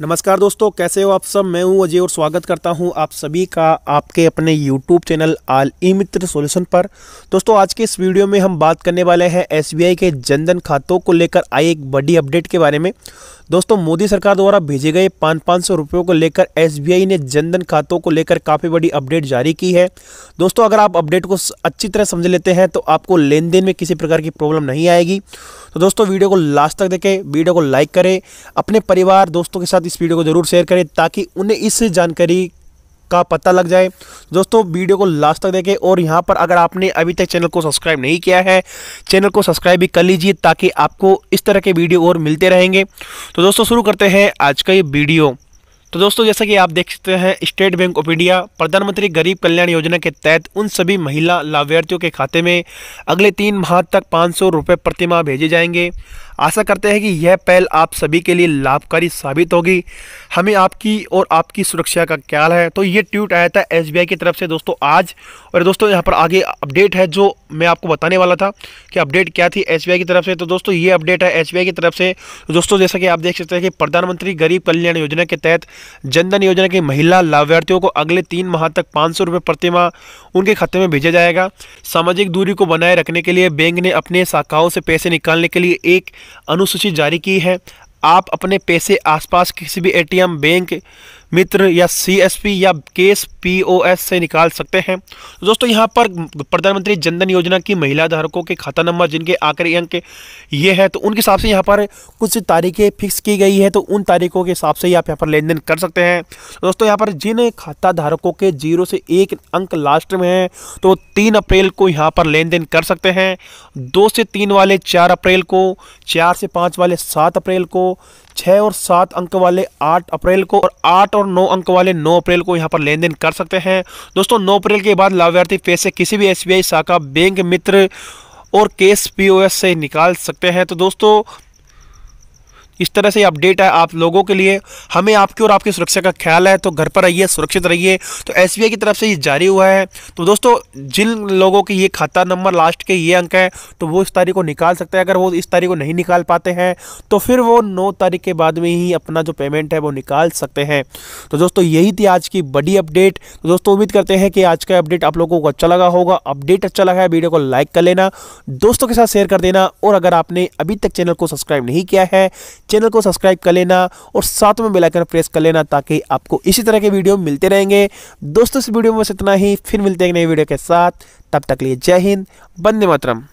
नमस्कार दोस्तों कैसे हो आप सब मैं हूं अजय और स्वागत करता हूं आप सभी का आपके अपने YouTube channel all e Mitra solution पर दोस्तों आज के इस वीडियो में हम बात करने वाले हैं एसबीआई के जनधन खातों को लेकर आई एक बड़ी अपडेट के बारे में दोस्तों मोदी सरकार द्वारा भेजे गए पाँच पाँच सौ रुपयों को लेकर एस ने जनधन खातों को लेकर काफ़ी बड़ी अपडेट जारी की है दोस्तों अगर आप अपडेट को अच्छी तरह समझ लेते हैं तो आपको लेन देन में किसी प्रकार की प्रॉब्लम नहीं आएगी तो दोस्तों वीडियो को लास्ट तक देखें वीडियो को लाइक करें अपने परिवार दोस्तों के साथ साथ इस वीडियो को ज़रूर शेयर करें ताकि उन्हें इस जानकारी का पता लग जाए दोस्तों वीडियो को लास्ट तक देखें और यहाँ पर अगर आपने अभी तक चैनल को सब्सक्राइब नहीं किया है चैनल को सब्सक्राइब भी कर लीजिए ताकि आपको इस तरह के वीडियो और मिलते रहेंगे तो दोस्तों शुरू करते हैं आज का ये वीडियो तो दोस्तों जैसा कि आप देख सकते हैं स्टेट बैंक ऑफ इंडिया प्रधानमंत्री गरीब कल्याण योजना के तहत उन सभी महिला लाभार्थियों के खाते में अगले तीन माह तक पाँच सौ रुपये प्रतिमाह भेजे जाएंगे आशा करते हैं कि यह पहल आप सभी के लिए लाभकारी साबित होगी हमें आपकी और आपकी सुरक्षा का ख्याल है तो ये ट्वीट आया था एस की तरफ से दोस्तों आज और दोस्तों यहाँ पर आगे अपडेट है जो मैं आपको बताने वाला था कि अपडेट क्या थी एस की तरफ से तो दोस्तों ये अपडेट है एस की तरफ से दोस्तों जैसा कि आप देख सकते हैं कि प्रधानमंत्री गरीब कल्याण योजना के तहत जनधन योजना की महिला लाभार्थियों को अगले तीन माह तक पाँच सौ प्रतिमाह उनके खाते में भेजा जाएगा सामाजिक दूरी को बनाए रखने के लिए बैंक ने अपने शाखाओं से पैसे निकालने के लिए एक अनुसूची जारी की है आप अपने पैसे आसपास किसी भी एटीएम बैंक मित्र या सीएसपी या केस पीओएस से निकाल सकते हैं दोस्तों यहाँ पर प्रधानमंत्री जनधन योजना की महिला धारकों के खाता नंबर जिनके आखिरी अंक ये है तो उनके हिसाब से यहाँ पर कुछ तारीखें फिक्स की गई है तो उन तारीखों के हिसाब से ही आप यहाँ पर लेन देन कर सकते हैं दोस्तों यहाँ पर जिन खाता धारकों के जीरो से एक अंक लास्ट में है तो तीन अप्रैल को यहाँ पर लेन देन कर सकते हैं दो से तीन वाले चार अप्रैल को चार से पाँच वाले सात अप्रैल को छः और सात अंक वाले आठ अप्रैल को और आठ और नौ अंक वाले नौ अप्रैल को यहाँ पर लेन देन कर सकते हैं दोस्तों नौ अप्रैल के बाद लाभार्थी पैसे किसी भी एस शाखा बैंक मित्र और केस पी से निकाल सकते हैं तो दोस्तों इस तरह से अपडेट है आप लोगों के लिए हमें आपकी और आपकी सुरक्षा का ख्याल है तो घर पर रहिए सुरक्षित रहिए तो एस की तरफ से ये जारी हुआ है तो दोस्तों जिन लोगों के ये खाता नंबर लास्ट के ये अंक है तो वो इस तारीख को निकाल सकते हैं अगर वो इस तारीख को नहीं निकाल पाते हैं तो फिर वो नौ तारीख के बाद में ही अपना जो पेमेंट है वो निकाल सकते हैं तो दोस्तों यही थी आज की बड़ी अपडेट तो दोस्तों उम्मीद करते हैं कि आज का अपडेट आप लोगों को अच्छा लगा होगा अपडेट अच्छा लगा है वीडियो को लाइक कर लेना दोस्तों के साथ शेयर कर देना और अगर आपने अभी तक चैनल को सब्सक्राइब नहीं किया है चैनल को सब्सक्राइब कर लेना और साथ में बेलाइकन प्रेस कर लेना ताकि आपको इसी तरह के वीडियो मिलते रहेंगे दोस्तों इस वीडियो में बस इतना ही फिर मिलते हैं नए वीडियो के साथ तब तक लिए जय हिंद बंदे मातरम